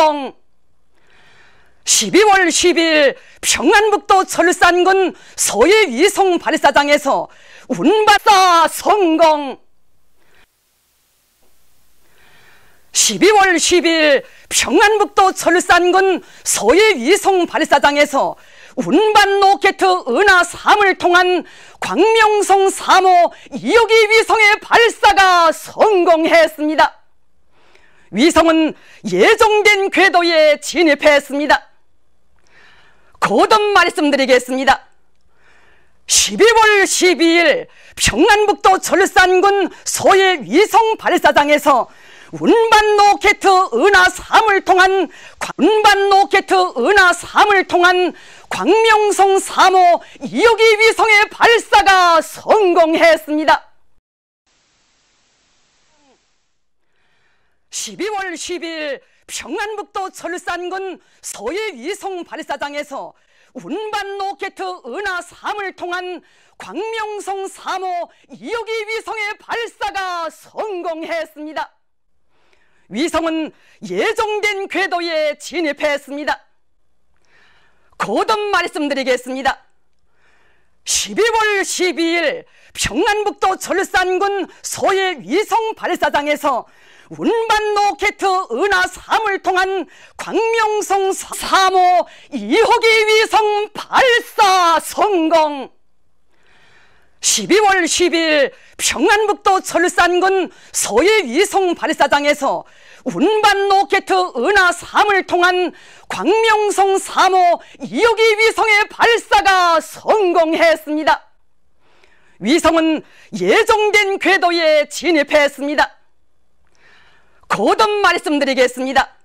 출동 12월 10일 평안북도 철산군 서해 위성 발사장에서 운발사 성공 12월 10일 평안북도 철산군 서해 위성 발사장에서 운반 로켓 은하 3을 통한 광명성 3호 2호기 위성의 발사가 성공했습니다. 위성은 예정된 궤도에 진입했습니다. 거듭 말씀드리겠습니다. 12월 12일 평안북도 절산군 소해 위성 발사장에서 운반 로켓 은하 3을 통한 운반 로켓 은하 3을 통한 광명성 3호 2호기 위성의 발사가 성공했습니다. 12월 10일 평안북도 철산군 서일 위성 발사장에서 운반로 켓트 은하 3을 통한 광명성 3호 2호기 위성의 발사가 성공했습니다. 위성은 예정된 궤도에 진입했습니다. 거듭 말씀드리겠습니다. 12월 12일 평안북도 철산군 소일 위성 발사장에서 운반 로켓 은하 3을 통한 광명성 3호 2호기 위성 발사 성공 12월 10일 평안북도 철산군 서해위성 발사장에서 운반 로켓 은하 3을 통한 광명성 3호 2호기 위성의 발사가 성공했습니다. 위성은 예정된 궤도에 진입했습니다. 거듭 말씀드리겠습니다.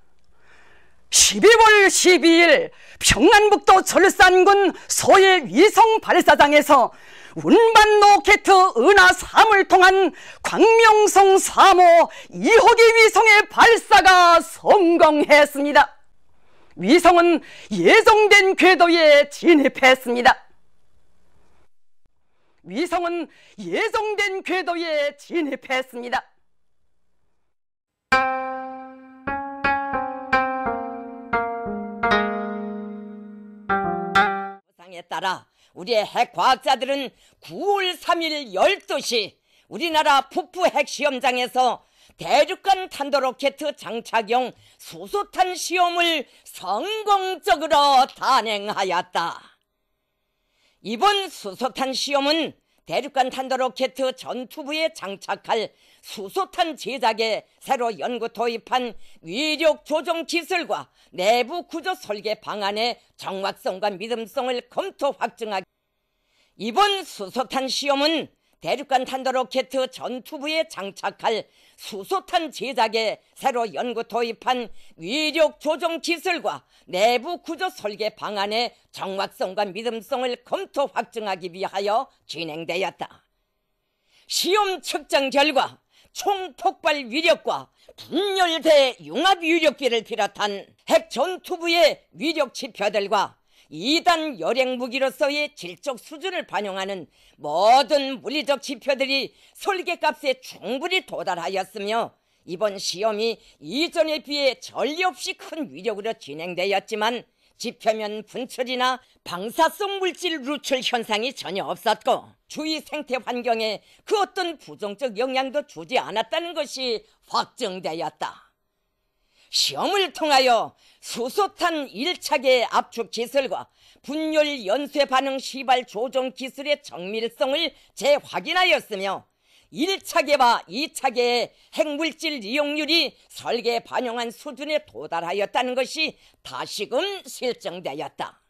12월 12일 평안북도 절산군 소일 위성 발사장에서 운반 로켓 은하 3을 통한 광명성 3호 2호기 위성의 발사가 성공했습니다. 위성은 예정된 궤도에 진입했습니다. 위성은 예정된 궤도에 진입했습니다. 상황에 따라 우리의 핵 과학자들은 9월 3일 12시 우리나라 북부 핵시험장에서 대륙간 탄도로켓 장착용 수소탄 시험을 성공적으로 단행하였다. 이번 수소탄 시험은 대륙간 탄도로켓 전투부에 장착할 수소탄 제작에 새로 연구 도입한 위력 조정 기술과 내부 구조 설계 방안의 정확성과 믿음성을 검토 확증하기 이번 수소탄 시험은 대륙간 탄도로켓 전투부에 장착할 수소탄 제작에 새로 연구 도입한 위력 조정 기술과 내부 구조 설계 방안의 정확성과 믿음성을 검토 확증하기 위하여 진행되었다. 시험 측정 결과 총폭발 위력과 분열대 융합 위력기를 비롯한 핵 전투부의 위력 지표들과 이단 열행무기로서의 질적 수준을 반영하는 모든 물리적 지표들이 설계값에 충분히 도달하였으며 이번 시험이 이전에 비해 전례 없이 큰 위력으로 진행되었지만 지표면 분철이나 방사성 물질 루출 현상이 전혀 없었고 주위 생태 환경에 그 어떤 부정적 영향도 주지 않았다는 것이 확정되었다. 시험을 통하여 수소탄 1차계 압축 기술과 분열 연쇄 반응 시발 조정 기술의 정밀성을 재확인하였으며 1차계와 2차계의 핵물질 이용률이 설계 반영한 수준에 도달하였다는 것이 다시금 실증되었다.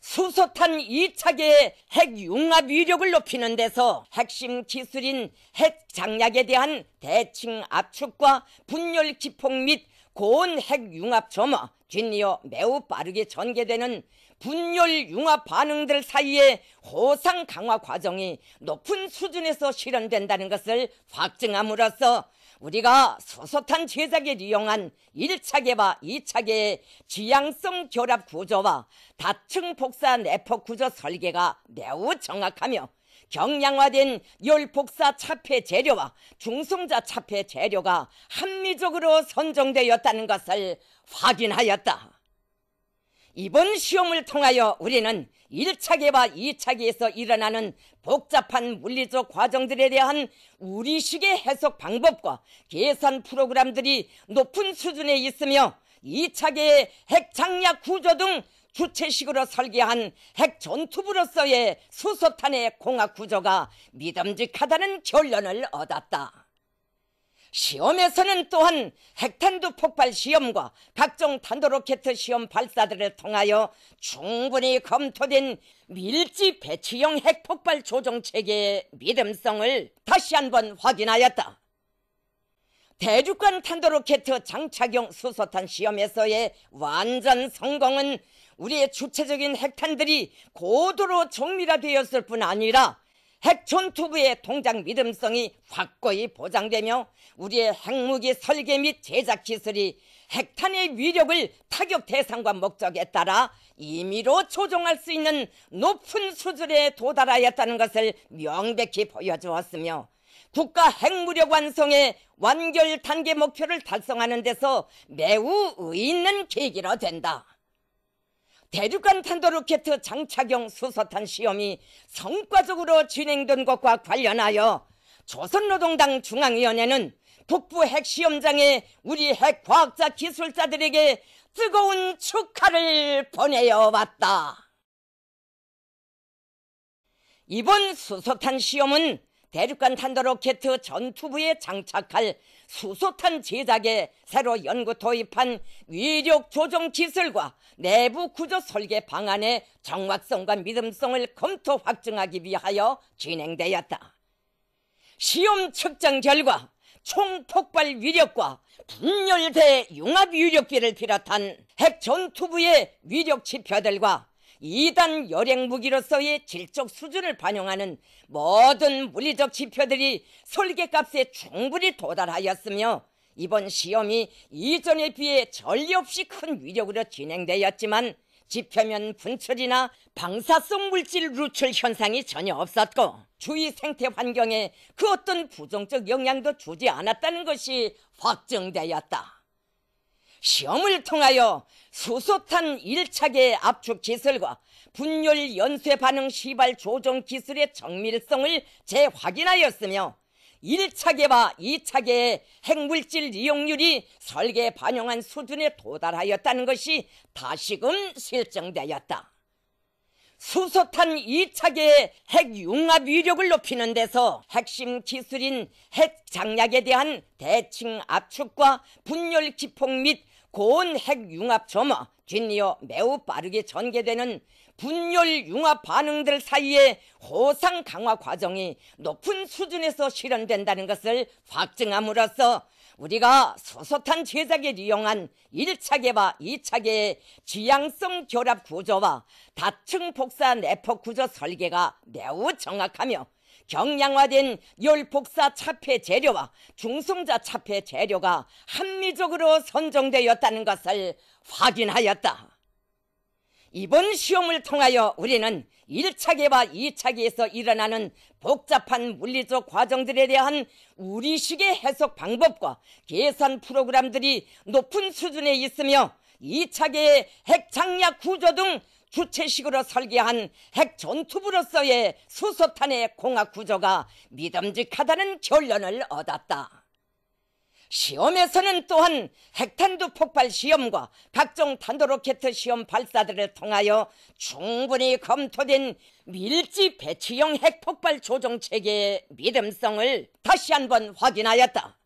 수소탄 2차계의 핵융합 위력을 높이는 데서 핵심 기술인 핵장약에 대한 대칭 압축과 분열 기폭 및 고온 핵융합점화, 뒤이어 매우 빠르게 전개되는 분열 융합 반응들 사이의 호상 강화 과정이 높은 수준에서 실현된다는 것을 확증함으로써 우리가 소소탄 제작에 이용한 1차 개와 2차 개의 지향성 결합 구조와 다층 복사 네포 구조 설계가 매우 정확하며 경량화된 열폭사 차폐 재료와 중성자 차폐 재료가 합리적으로 선정되었다는 것을 확인하였다. 이번 시험을 통하여 우리는 1차계와 2차계에서 일어나는 복잡한 물리적 과정들에 대한 우리식의 해석 방법과 계산 프로그램들이 높은 수준에 있으며 2차계의 핵장약 구조 등 주체식으로 설계한 핵 전투부로서의 수소탄의 공학 구조가 믿음직하다는 결론을 얻었다. 시험에서는 또한 핵탄두 폭발 시험과 각종 탄도로켓 시험 발사들을 통하여 충분히 검토된 밀집 배치형 핵폭발 조정 체계의 믿음성을 다시 한번 확인하였다. 대륙간 탄도로켓 장착용 수소탄 시험에서의 완전 성공은 우리의 주체적인 핵탄들이 고도로 정밀화되었을 뿐 아니라 핵전투부의 동작 믿음성이 확고히 보장되며 우리의 핵무기 설계 및 제작 기술이 핵탄의 위력을 타격 대상과 목적에 따라 임의로 조정할 수 있는 높은 수준에 도달하였다는 것을 명백히 보여주었으며 국가 핵무력 완성의 완결 단계 목표를 달성하는 데서 매우 의있는 계기로 된다. 대륙간 탄도로켓 장착용 수소탄 시험이 성과적으로 진행된 것과 관련하여 조선노동당 중앙위원회는 북부 핵 시험장에 우리 핵 과학자 기술자들에게 뜨거운 축하를 보내어 왔다. 이번 수소탄 시험은 대륙간 탄도로켓 전투부에 장착할 수소탄 제작에 새로 연구 도입한 위력 조정 기술과 내부 구조 설계 방안의 정확성과 믿음성을 검토 확증하기 위하여 진행되었다. 시험 측정 결과 총폭발 위력과 분열대 융합 위력비를 비롯한 핵 전투부의 위력 지표들과 이단 열행 무기로서의 질적 수준을 반영하는 모든 물리적 지표들이 설계값에 충분히 도달하였으며 이번 시험이 이전에 비해 전례 없이 큰 위력으로 진행되었지만 지표면 분출이나 방사성 물질 루출 현상이 전혀 없었고 주위 생태 환경에 그 어떤 부정적 영향도 주지 않았다는 것이 확정되었다. 시험을 통하여 수소탄 1차계 압축 기술과 분열 연쇄 반응 시발 조정 기술의 정밀성을 재확인하였으며 1차계와 2차계의 핵물질 이용률이 설계 반영한 수준에 도달하였다는 것이 다시금 실증되었다. 수소탄 2차계의 핵융합 위력을 높이는 데서 핵심 기술인 핵장약에 대한 대칭 압축과 분열 기폭 및 고온 핵융합 점화, 뒤이어 매우 빠르게 전개되는 분열 융합 반응들 사이의 호상 강화 과정이 높은 수준에서 실현된다는 것을 확증함으로써 우리가 소소탄 제작에 이용한 1차 개와 2차 개의 지향성 결합 구조와 다층 복사 네포 구조 설계가 매우 정확하며 경량화된 열폭사 차폐 재료와 중성자 차폐 재료가 합리적으로 선정되었다는 것을 확인하였다. 이번 시험을 통하여 우리는 1차계와 2차계에서 일어나는 복잡한 물리적 과정들에 대한 우리식의 해석 방법과 계산 프로그램들이 높은 수준에 있으며 2차계의 핵장약 구조 등 주체식으로 설계한 핵 전투부로서의 수소탄의 공학 구조가 믿음직하다는 결론을 얻었다. 시험에서는 또한 핵탄두 폭발 시험과 각종 탄도로켓 시험 발사들을 통하여 충분히 검토된 밀집 배치형 핵폭발 조정 체계의 믿음성을 다시 한번 확인하였다.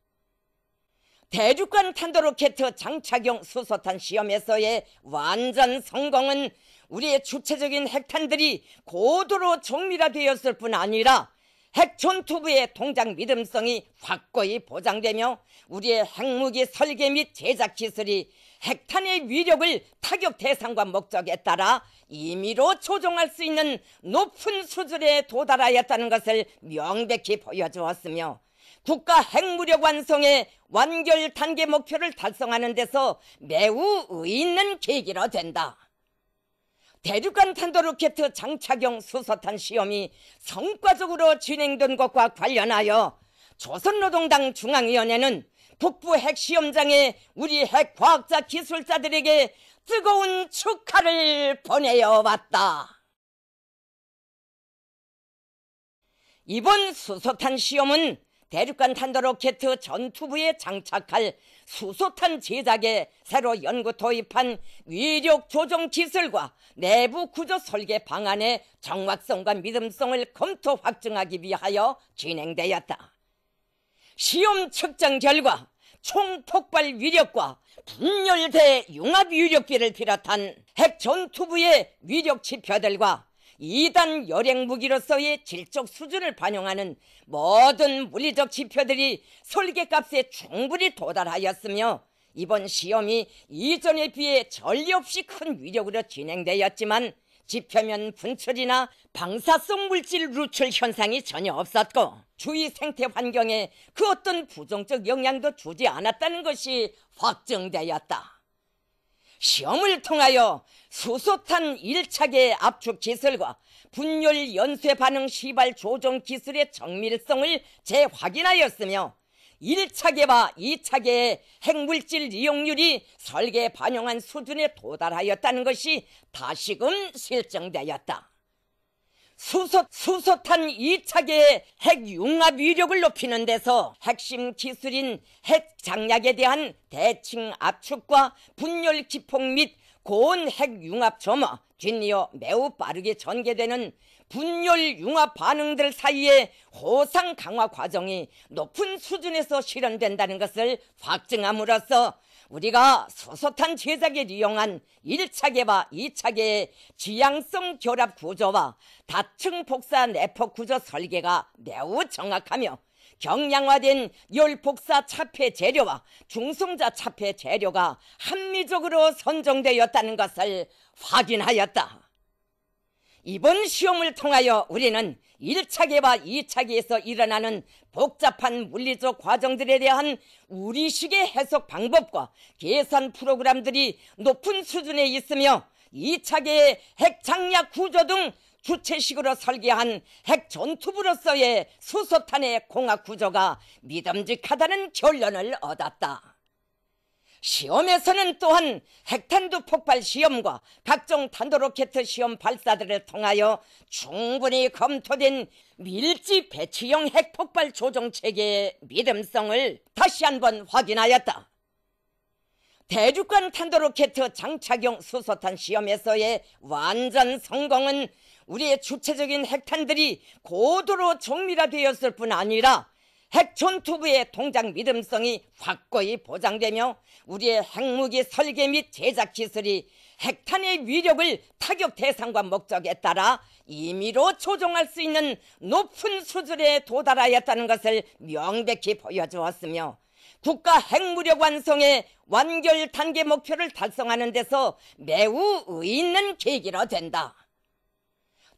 대륙간 탄도로켓 장착용 수소탄 시험에서의 완전 성공은 우리의 주체적인 핵탄들이 고도로 정밀화되었을 뿐 아니라 핵전투부의 동작 믿음성이 확고히 보장되며 우리의 핵무기 설계 및 제작 기술이 핵탄의 위력을 타격 대상과 목적에 따라 임의로 조정할 수 있는 높은 수준에 도달하였다는 것을 명백히 보여주었으며 국가 핵무력 완성의 완결 단계 목표를 달성하는 데서 매우 의있는 계기로 된다. 대륙간 탄도로켓 장착용 수소탄 시험이 성과적으로 진행된 것과 관련하여 조선노동당 중앙위원회는 북부 핵시험장에 우리 핵과학자 기술자들에게 뜨거운 축하를 보내어 왔다. 이번 수소탄 시험은 대륙간 탄도로켓 전투부에 장착할 수소탄 제작에 새로 연구 도입한 위력 조정 기술과 내부 구조 설계 방안의 정확성과 믿음성을 검토 확증하기 위하여 진행되었다. 시험 측정 결과 총폭발 위력과 분열대 융합 위력기를 비롯한 핵 전투부의 위력 지표들과 이단 열행무기로서의 질적 수준을 반영하는 모든 물리적 지표들이 설계값에 충분히 도달하였으며 이번 시험이 이전에 비해 전례 없이 큰 위력으로 진행되었지만 지표면 분출이나 방사성 물질 루출 현상이 전혀 없었고 주위 생태 환경에 그 어떤 부정적 영향도 주지 않았다는 것이 확정되었다. 시험을 통하여 수소탄 1차계 압축 기술과 분열 연쇄 반응 시발 조정 기술의 정밀성을 재확인하였으며 1차계와 2차계의 핵물질 이용률이 설계 반영한 수준에 도달하였다는 것이 다시금 실증되었다. 수소, 수소탄 2차계의 핵융합 위력을 높이는 데서 핵심 기술인 핵장약에 대한 대칭 압축과 분열 기폭 및 고온 핵융합 점화, 뒤이어 매우 빠르게 전개되는 분열 융합 반응들 사이의 호상 강화 과정이 높은 수준에서 실현된다는 것을 확증함으로써 우리가 소소탄 제작에 이용한 1차 개와 2차 개의 지향성 결합 구조와 다층 복사 내포 구조 설계가 매우 정확하며 경량화된 열복사 차폐 재료와 중성자 차폐 재료가 합리적으로 선정되었다는 것을 확인하였다. 이번 시험을 통하여 우리는 1차 개와 2차기에서 일어나는 복잡한 물리적 과정들에 대한 우리식의 해석 방법과 계산 프로그램들이 높은 수준에 있으며 2차계의 핵장약 구조 등 주체식으로 설계한 핵전투부로서의 수소탄의 공학 구조가 믿음직하다는 결론을 얻었다. 시험에서는 또한 핵탄두 폭발 시험과 각종 탄도로켓 시험 발사들을 통하여 충분히 검토된 밀집 배치형 핵폭발 조정 체계의 믿음성을 다시 한번 확인하였다. 대륙간 탄도로켓 장착용 수소탄 시험에서의 완전 성공은 우리의 주체적인 핵탄들이 고도로 정밀화되었을 뿐 아니라 핵전투부의 통장 믿음성이 확고히 보장되며 우리의 핵무기 설계 및 제작 기술이 핵탄의 위력을 타격 대상과 목적에 따라 임의로 조정할 수 있는 높은 수준에 도달하였다는 것을 명백히 보여주었으며 국가 핵무력 완성의 완결 단계 목표를 달성하는 데서 매우 의있는 계기로 된다.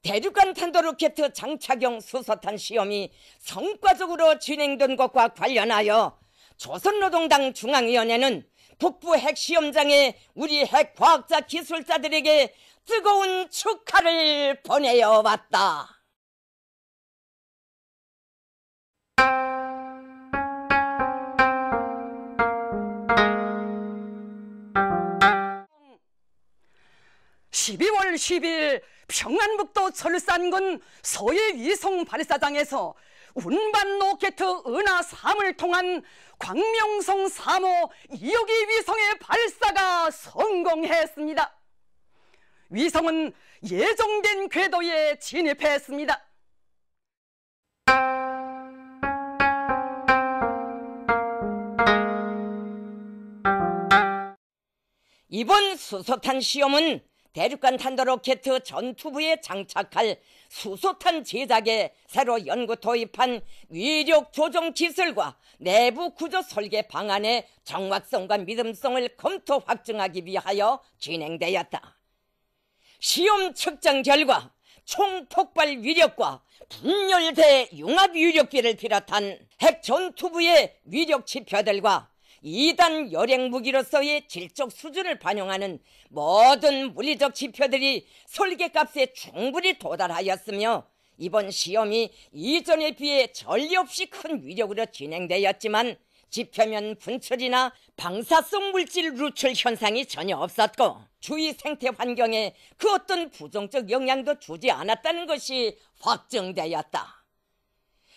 대륙간 탄도로켓 장착용 수소탄 시험이 성과적으로 진행된 것과 관련하여 조선노동당 중앙위원회는 북부 핵시험장에 우리 핵과학자 기술자들에게 뜨거운 축하를 보내어 왔다. 12월 10일 평안북도 철산군소일위성 발사장에서 운반로 켓트 은하 3을 통한 광명성 3호 2호기 위성의 발사가 성공했습니다. 위성은 예정된 궤도에 진입했습니다. 이번 수소탄 시험은 대륙간 탄도로켓 전투부에 장착할 수소탄 제작에 새로 연구 도입한 위력 조정 기술과 내부 구조 설계 방안의 정확성과 믿음성을 검토 확증하기 위하여 진행되었다. 시험 측정 결과 총폭발 위력과 분열대 융합 위력기를 비롯한 핵 전투부의 위력 지표들과 2단 열행무기로서의 질적 수준을 반영하는 모든 물리적 지표들이 설계값에 충분히 도달하였으며 이번 시험이 이전에 비해 전례 없이 큰 위력으로 진행되었지만 지표면 분출이나 방사성 물질 루출 현상이 전혀 없었고 주위 생태 환경에 그 어떤 부정적 영향도 주지 않았다는 것이 확정되었다.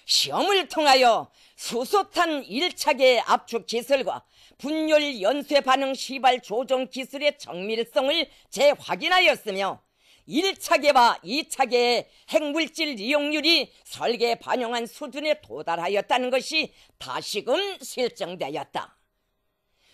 시험을 통하여 수소탄 1차계 압축 기술과 분열 연쇄 반응 시발 조정 기술의 정밀성을 재확인하였으며 1차계와 2차계의 핵물질 이용률이 설계 반영한 수준에 도달하였다는 것이 다시금 실증되었다.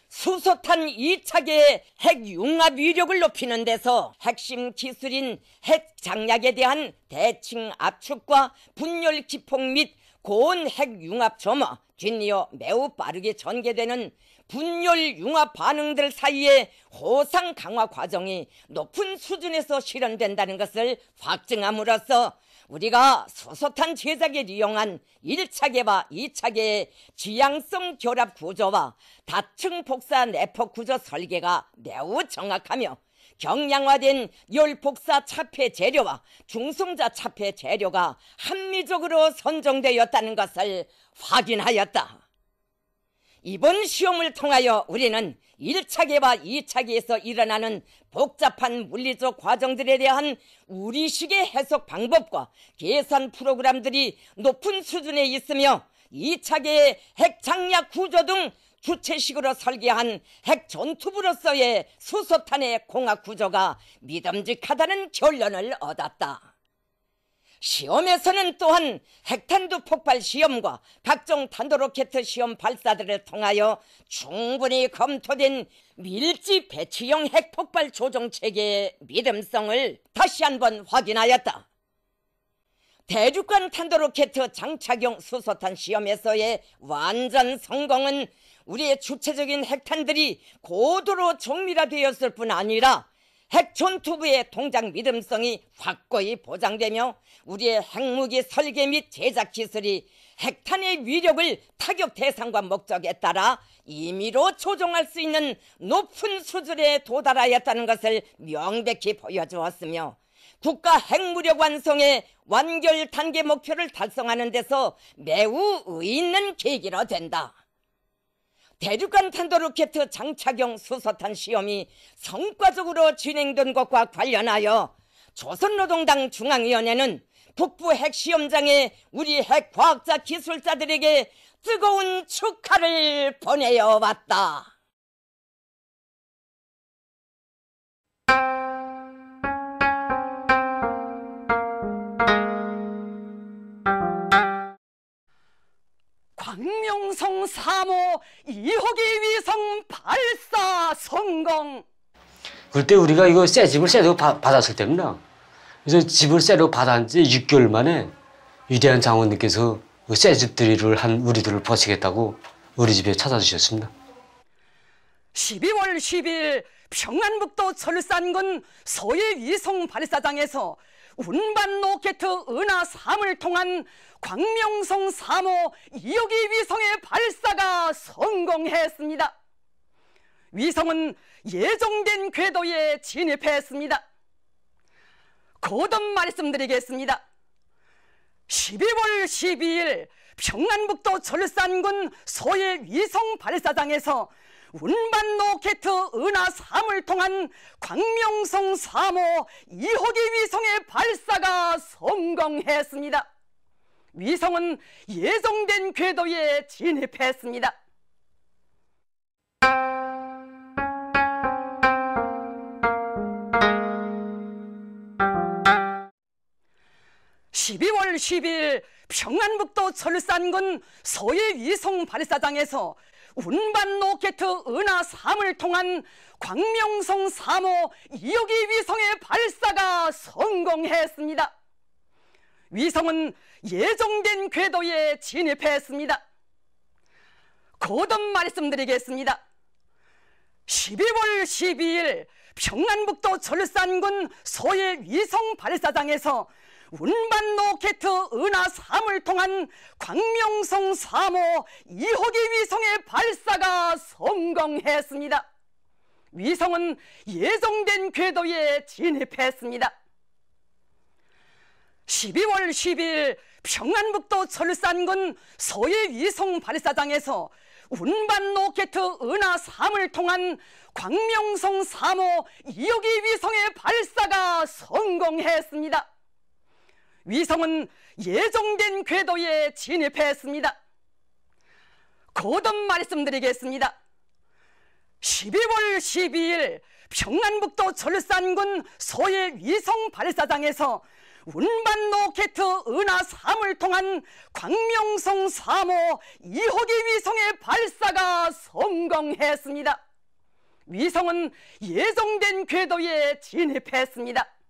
수소탄 2차계의 핵융합 위력을 높이는 데서 핵심 기술인 핵장약에 대한 대칭 압축과 분열 기폭 및 고온 핵융합 점화, 뒤이어 매우 빠르게 전개되는 분열 융합 반응들 사이의 호상 강화 과정이 높은 수준에서 실현된다는 것을 확증함으로써 우리가 소소탄 제작에 이용한 1차 개와 2차 개의 지향성 결합 구조와 다층 폭사 내포 구조 설계가 매우 정확하며 경량화된 열복사 차폐 재료와 중성자 차폐 재료가 합리적으로 선정되었다는 것을 확인하였다. 이번 시험을 통하여 우리는 1차 개와 2차 기에서 일어나는 복잡한 물리적 과정들에 대한 우리식의 해석 방법과 계산 프로그램들이 높은 수준에 있으며 2차계의 핵장약 구조 등 주체식으로 설계한 핵 전투부로서의 수소탄의 공학 구조가 믿음직하다는 결론을 얻었다. 시험에서는 또한 핵탄두 폭발 시험과 각종 탄도로켓 시험 발사들을 통하여 충분히 검토된 밀집 배치형 핵폭발 조정 체계의 믿음성을 다시 한번 확인하였다. 대륙간 탄도로켓 장착용 수소탄 시험에서의 완전 성공은 우리의 주체적인 핵탄들이 고도로 정밀화되었을 뿐 아니라 핵전투부의 통장 믿음성이 확고히 보장되며 우리의 핵무기 설계 및 제작 기술이 핵탄의 위력을 타격 대상과 목적에 따라 임의로 조정할 수 있는 높은 수준에 도달하였다는 것을 명백히 보여주었으며 국가 핵무력 완성의 완결 단계 목표를 달성하는 데서 매우 의미 있는 계기로 된다. 대륙간 탄도로켓 장착용 수소탄 시험이 성과적으로 진행된 것과 관련하여 조선노동당 중앙위원회는 북부 핵시험장에 우리 핵과학자 기술자들에게 뜨거운 축하를 보내어 왔다. 광명성 3호 2호기 위성 발사 성공. 그때 우리가 이거 새 집을 새로 받았을 때입니다. 그래서 집을 새로 받은 지 6개월 만에 위대한 장원님께서 그 새 집들이를 한 우리들을 버시겠다고 우리 집에 찾아주셨습니다. 12월 10일 평안북도 철산군 서해 위성 발사장에서 운반 로켓 은하 3을 통한 광명성 3호 2호기 위성의 발사가 성공했습니다. 위성은 예정된 궤도에 진입했습니다. 거듭 말씀드리겠습니다. 12월 12일 평안북도 절산군 소해 위성 발사장에서 운반로 켓트 은하 3을 통한 광명성 3호 2호기 위성의 발사가 성공했습니다. 위성은 예정된 궤도에 진입했습니다. 1 2월1 0일 평안북도 철산군 서해 위성 발사장에서 운반로켓 은하 3을 통한 광명성 3호 2호기 위성의 발사가 성공했습니다. 위성은 예정된 궤도에 진입했습니다. 거듭 말씀드리겠습니다. 12월 12일 평안북도 절산군 소해 위성 발사장에서 운반 로켓 은하 3을 통한 광명성 3호 2호기 위성의 발사가 성공했습니다. 위성은 예정된 궤도에 진입했습니다. 12월 10일 평안북도 철산군 서해 위성 발사장에서 운반 로켓 은하 3을 통한 광명성 3호 2호기 위성의 발사가 성공했습니다. 위성은 예정된 궤도에 진입했습니다. 거듭 말씀드리겠습니다. 12월 12일 평안북도 절산군 소해 위성 발사장에서 운반로켓 은하 3을 통한 광명성 3호 2호기 위성의 발사가 성공했습니다. 위성은 예정된 궤도에 진입했습니다.